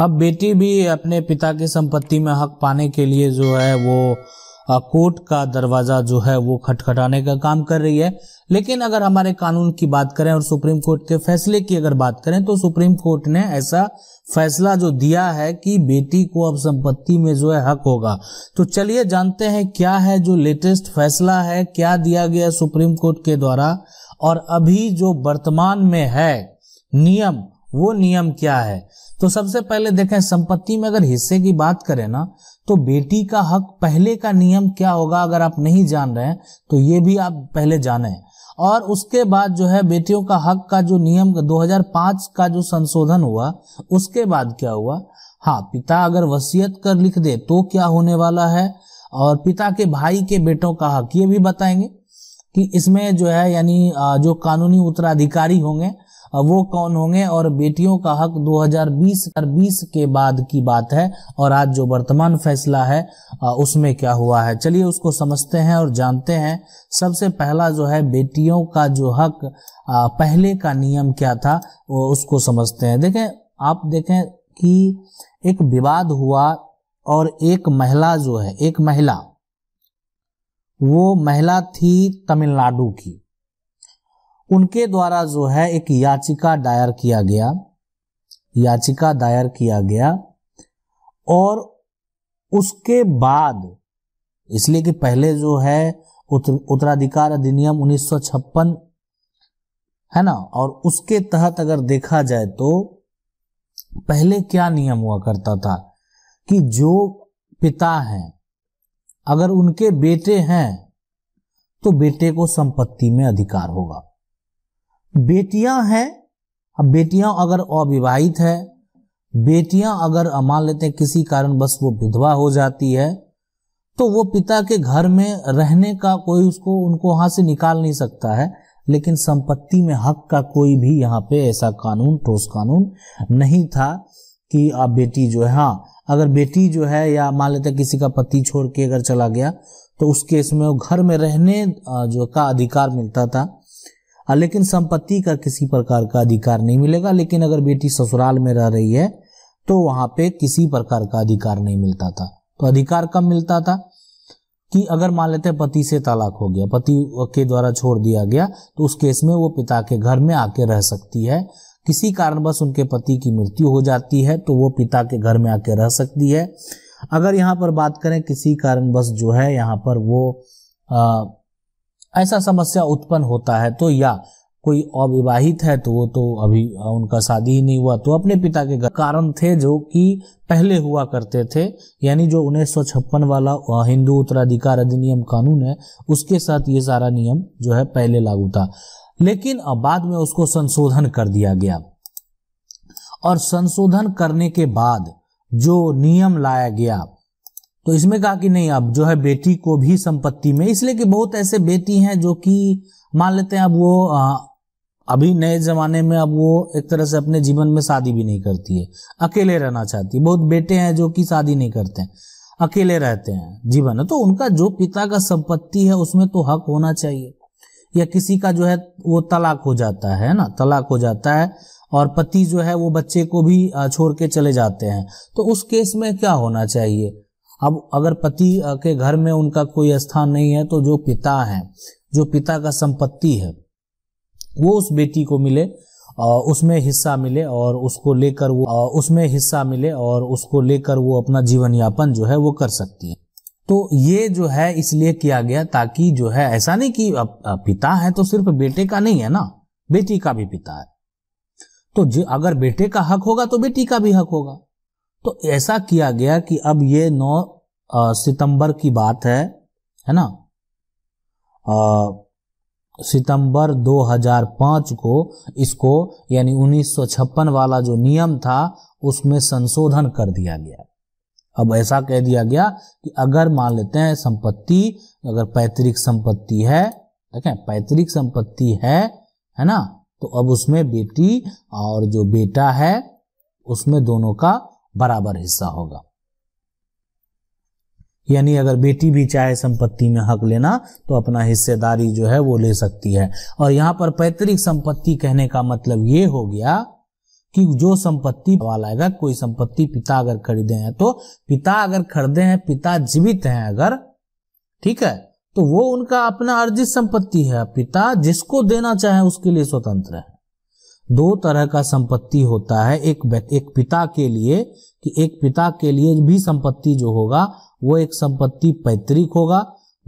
अब बेटी भी अपने पिता की संपत्ति में हक पाने के लिए जो है वो कोर्ट का दरवाज़ा जो है वो खटखटाने का काम कर रही है लेकिन अगर हमारे कानून की बात करें और सुप्रीम कोर्ट के फैसले की अगर बात करें तो सुप्रीम कोर्ट ने ऐसा फैसला जो दिया है कि बेटी को अब संपत्ति में जो है हक होगा तो चलिए जानते हैं क्या है जो लेटेस्ट फैसला है क्या दिया गया सुप्रीम कोर्ट के द्वारा और अभी जो वर्तमान में है नियम वो नियम क्या है तो सबसे पहले देखें संपत्ति में अगर हिस्से की बात करें ना तो बेटी का हक पहले का नियम क्या होगा अगर आप नहीं जान रहे हैं तो ये भी आप पहले जाने और उसके बाद जो है बेटियों का हक का जो नियम 2005 का जो संशोधन हुआ उसके बाद क्या हुआ हाँ पिता अगर वसीयत कर लिख दे तो क्या होने वाला है और पिता के भाई के बेटों का हक ये भी बताएंगे कि इसमें जो है यानी जो कानूनी उत्तराधिकारी होंगे वो कौन होंगे और बेटियों का हक 2020 बीस के बाद की बात है और आज जो वर्तमान फैसला है उसमें क्या हुआ है चलिए उसको समझते हैं और जानते हैं सबसे पहला जो है बेटियों का जो हक पहले का नियम क्या था वो उसको समझते हैं देखें आप देखें कि एक विवाद हुआ और एक महिला जो है एक महिला वो महिला थी तमिलनाडु की उनके द्वारा जो है एक याचिका दायर किया गया याचिका दायर किया गया और उसके बाद इसलिए कि पहले जो है उत्तराधिकार अधिनियम 1956 है ना और उसके तहत अगर देखा जाए तो पहले क्या नियम हुआ करता था कि जो पिता हैं अगर उनके बेटे हैं तो बेटे को संपत्ति में अधिकार होगा बेटियां हैं अब बेटियां अगर अविवाहित है बेटियां अगर मान लेते हैं किसी कारण बस वो विधवा हो जाती है तो वो पिता के घर में रहने का कोई उसको उनको वहां से निकाल नहीं सकता है लेकिन संपत्ति में हक का कोई भी यहाँ पे ऐसा कानून ठोस कानून नहीं था कि आप बेटी जो है हाँ अगर बेटी जो है या मान लेते किसी का पति छोड़ के अगर चला गया तो उस केस में वो घर में रहने जो का अधिकार मिलता था हाँ, लेकिन संपत्ति का किसी प्रकार का अधिकार नहीं मिलेगा लेकिन अगर बेटी ससुराल में रह रही है तो वहां पे किसी प्रकार का अधिकार नहीं मिलता था तो अधिकार कब मिलता था कि अगर मान लेते पति से तलाक हो गया पति के द्वारा छोड़ दिया गया तो उस केस में वो पिता के घर में आके रह सकती है किसी कारणवश उनके पति की मृत्यु हो जाती है तो वो पिता के घर में आके रह सकती है अगर यहाँ पर बात करें किसी कारणवश जो है यहाँ पर वो आ, ऐसा समस्या उत्पन्न होता है तो या कोई अविवाहित है तो वो तो अभी उनका शादी ही नहीं हुआ तो अपने पिता के कारण थे जो कि पहले हुआ करते थे यानी जो उन्नीस वाला हिंदू उत्तराधिकार अधिनियम कानून है उसके साथ ये सारा नियम जो है पहले लागू था लेकिन अब बाद में उसको संशोधन कर दिया गया और संशोधन करने के बाद जो नियम लाया गया तो इसमें कहा कि नहीं अब जो है बेटी को भी संपत्ति में इसलिए कि बहुत ऐसे बेटी हैं जो कि मान लेते हैं अब वो अभी नए जमाने में अब वो एक तरह से अपने जीवन में शादी भी नहीं करती है अकेले रहना चाहती है बहुत बेटे हैं जो कि शादी नहीं करते हैं अकेले रहते हैं जीवन है तो उनका जो पिता का संपत्ति है उसमें तो हक होना चाहिए या किसी का जो है वो तलाक हो जाता है ना तलाक हो जाता है और पति जो है वो बच्चे को भी छोड़ के चले जाते हैं तो उस केस में क्या होना चाहिए अब अगर पति के घर में उनका कोई स्थान नहीं है तो जो पिता है जो पिता का संपत्ति है वो उस बेटी को मिले उसमें हिस्सा मिले और उसको लेकर वो उसमें हिस्सा मिले और उसको लेकर वो अपना जीवन यापन जो है वो कर सकती है तो ये जो है इसलिए किया गया ताकि जो है ऐसा नहीं कि पिता है तो सिर्फ बेटे का नहीं है ना बेटी का भी पिता है तो अगर बेटे का हक होगा तो बेटी का भी हक होगा तो ऐसा किया गया कि अब ये 9 सितंबर की बात है है ना आ, सितंबर 2005 को इसको यानी उन्नीस वाला जो नियम था उसमें संशोधन कर दिया गया अब ऐसा कह दिया गया कि अगर मान लेते हैं संपत्ति अगर पैतृक संपत्ति है ठीक है पैतृक संपत्ति है है ना तो अब उसमें बेटी और जो बेटा है उसमें दोनों का बराबर हिस्सा होगा यानी अगर बेटी भी चाहे संपत्ति में हक लेना तो अपना हिस्सेदारी जो है वो ले सकती है और यहां पर पैतृक संपत्ति कहने का मतलब ये हो गया कि जो संपत्ति वाला है कोई संपत्ति पिता अगर खरीदे हैं तो पिता अगर खरीदे हैं पिता जीवित हैं अगर ठीक है तो वो उनका अपना अर्जित संपत्ति है पिता जिसको देना चाहे उसके लिए स्वतंत्र है दो तरह का संपत्ति होता है एक एक पिता के लिए कि एक पिता के लिए भी संपत्ति जो होगा वो एक संपत्ति पैतृक होगा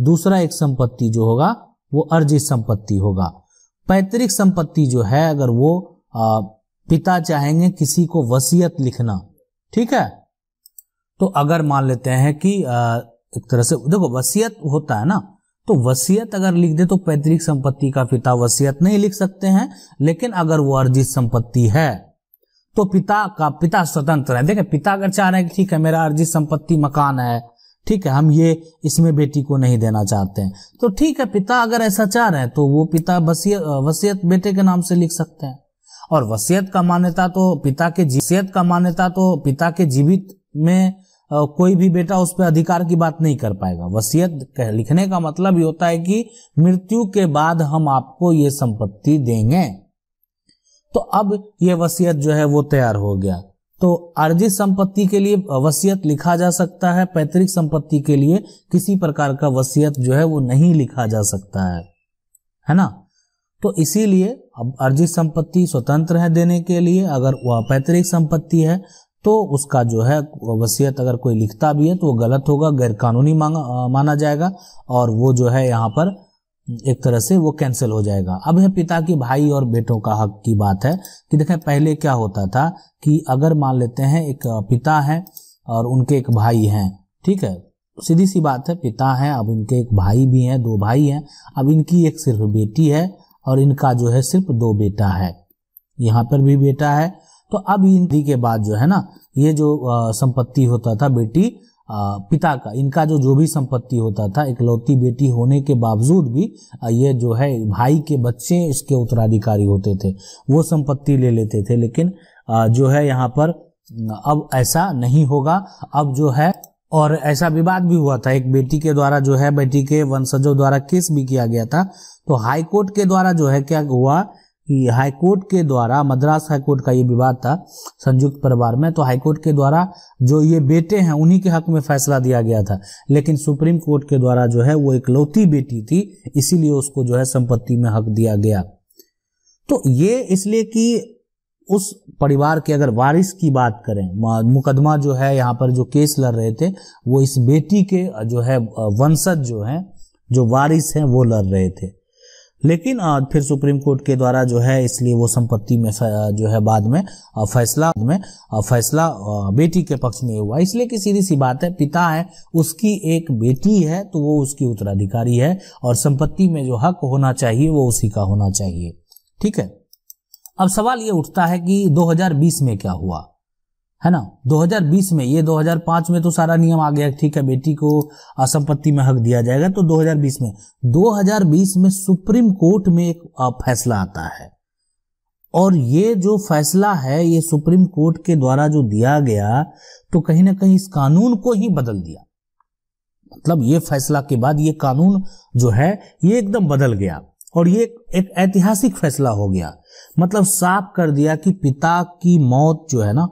दूसरा एक संपत्ति जो होगा वो अर्जित संपत्ति होगा पैतृक संपत्ति जो है अगर वो आ, पिता चाहेंगे किसी को वसीयत लिखना ठीक है तो अगर मान लेते हैं कि आ, एक तरह से देखो वसीयत होता है ना तो वसीयत अगर लिख दे तो पैतृक संपत्ति का पिता वसीयत नहीं लिख सकते हैं लेकिन अगर वो अर्जित संपत्ति है तो पिता का पिता स्वतंत्र है देखे पिता अगर चाह रहे हैं कि ठीक है मेरा अर्जित संपत्ति मकान है ठीक है हम ये इसमें बेटी को नहीं देना चाहते हैं तो ठीक है पिता अगर ऐसा चाह रहे हैं तो वो पिता वसीयत वसीयत बेटे के नाम से लिख सकते हैं और वसीयत का मान्यता तो पिता के जीवित का मान्यता तो पिता के जीवित में कोई भी बेटा उस पर अधिकार की बात नहीं कर पाएगा वसीयत लिखने का मतलब ये होता है कि मृत्यु के बाद हम आपको ये संपत्ति देंगे तो अब ये वसीयत जो है वो तैयार हो गया तो अर्जित संपत्ति के लिए वसीयत लिखा जा सकता है पैतृक संपत्ति के लिए किसी प्रकार का वसीयत जो है वो नहीं लिखा जा सकता है है ना तो इसीलिए अब अर्जित संपत्ति स्वतंत्र है देने के लिए अगर वह पैतृक संपत्ति है तो उसका जो है वसीयत अगर कोई लिखता भी है तो वो गलत होगा गैरकानूनी माना जाएगा और वो जो है यहाँ पर एक तरह से वो कैंसिल हो जाएगा अब है पिता की भाई और बेटों का हक की बात है कि देखें पहले क्या होता था कि अगर मान लेते हैं एक पिता है और उनके एक भाई हैं ठीक है सीधी सी बात है पिता हैं अब इनके एक भाई भी हैं दो भाई हैं अब इनकी एक सिर्फ बेटी है और इनका जो है सिर्फ दो बेटा है यहाँ पर भी बेटा है तो अब हिंदी के बाद जो है ना ये जो संपत्ति होता था बेटी पिता का इनका जो जो भी संपत्ति होता था इकलौती बेटी होने के बावजूद भी ये जो है भाई के बच्चे इसके उत्तराधिकारी होते थे वो संपत्ति ले लेते थे लेकिन जो है यहाँ पर अब ऐसा नहीं होगा अब जो है और ऐसा विवाद भी हुआ था एक बेटी के द्वारा जो है बेटी के वंशजों द्वारा केस भी किया गया था तो हाई कोर्ट के द्वारा जो है क्या हुआ कि हाईकोर्ट के द्वारा मद्रास हाईकोर्ट का ये विवाद था संयुक्त परिवार में तो हाईकोर्ट के द्वारा जो ये बेटे हैं उन्हीं के हक में फैसला दिया गया था लेकिन सुप्रीम कोर्ट के द्वारा जो है वो इकलौती बेटी थी इसीलिए उसको जो है संपत्ति में हक दिया गया तो ये इसलिए कि उस परिवार के अगर वारिस की बात करें मुकदमा जो है यहाँ पर जो केस लड़ रहे थे वो इस बेटी के जो है वंशज जो हैं जो वारिस हैं वो लड़ रहे थे लेकिन फिर सुप्रीम कोर्ट के द्वारा जो है इसलिए वो संपत्ति में जो है बाद में फैसला में फैसला बेटी के पक्ष में हुआ इसलिए कि सीधी सी बात है पिता है उसकी एक बेटी है तो वो उसकी उत्तराधिकारी है और संपत्ति में जो हक होना चाहिए वो उसी का होना चाहिए ठीक है अब सवाल ये उठता है कि 2020 में क्या हुआ है ना 2020 में ये 2005 में तो सारा नियम आ गया ठीक है बेटी को असंपत्ति में हक दिया जाएगा तो 2020 में 2020 में सुप्रीम कोर्ट में एक फैसला आता है और ये जो फैसला है ये सुप्रीम कोर्ट के द्वारा जो दिया गया तो कहीं ना कहीं इस कानून को ही बदल दिया मतलब ये फैसला के बाद ये कानून जो है ये एकदम बदल गया और ये एक ऐतिहासिक फैसला हो गया मतलब साफ कर दिया कि पिता की मौत जो है ना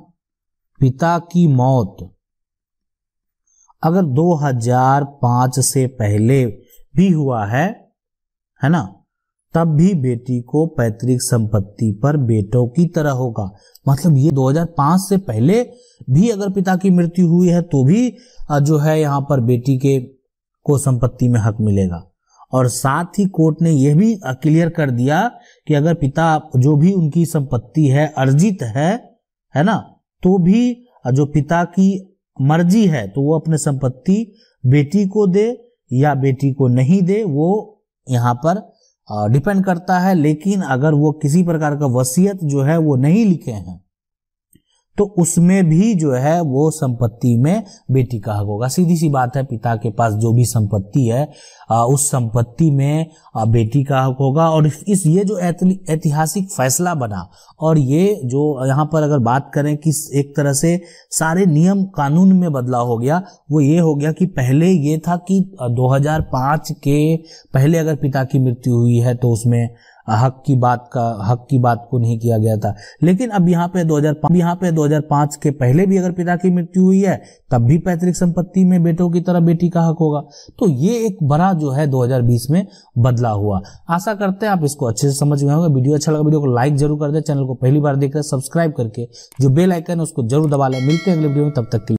पिता की मौत अगर 2005 से पहले भी हुआ है है ना तब भी बेटी को पैतृक संपत्ति पर बेटों की तरह होगा मतलब ये 2005 से पहले भी अगर पिता की मृत्यु हुई है तो भी जो है यहाँ पर बेटी के को संपत्ति में हक मिलेगा और साथ ही कोर्ट ने यह भी क्लियर कर दिया कि अगर पिता जो भी उनकी संपत्ति है अर्जित है है ना तो भी जो पिता की मर्जी है तो वो अपने संपत्ति बेटी को दे या बेटी को नहीं दे वो यहाँ पर डिपेंड करता है लेकिन अगर वो किसी प्रकार का वसीयत जो है वो नहीं लिखे हैं तो उसमें भी जो है वो संपत्ति में बेटी का हक होगा सीधी सी बात है पिता के पास जो भी संपत्ति है उस संपत्ति में बेटी का हक होगा और इस ये जो ऐतिहासिक फैसला बना और ये जो यहाँ पर अगर बात करें कि एक तरह से सारे नियम कानून में बदलाव हो गया वो ये हो गया कि पहले ये था कि 2005 के पहले अगर पिता की मृत्यु हुई है तो उसमें हक की बात का हक की बात को नहीं किया गया था लेकिन अब यहाँ पे दो यहाँ पे 2005 के पहले भी अगर पिता की मृत्यु हुई है तब भी पैतृक संपत्ति में बेटों की तरह बेटी का हक होगा तो ये एक बड़ा जो है 2020 में बदला हुआ आशा करते हैं आप इसको अच्छे से समझ गए होंगे वीडियो अच्छा लगा वीडियो को लाइक जरूर कर दे चैनल को पहली बार देख रहे सब्सक्राइब करके जो बेल आइकन है उसको जरूर दबा लें मिलते हैं अगले वीडियो में तब तक के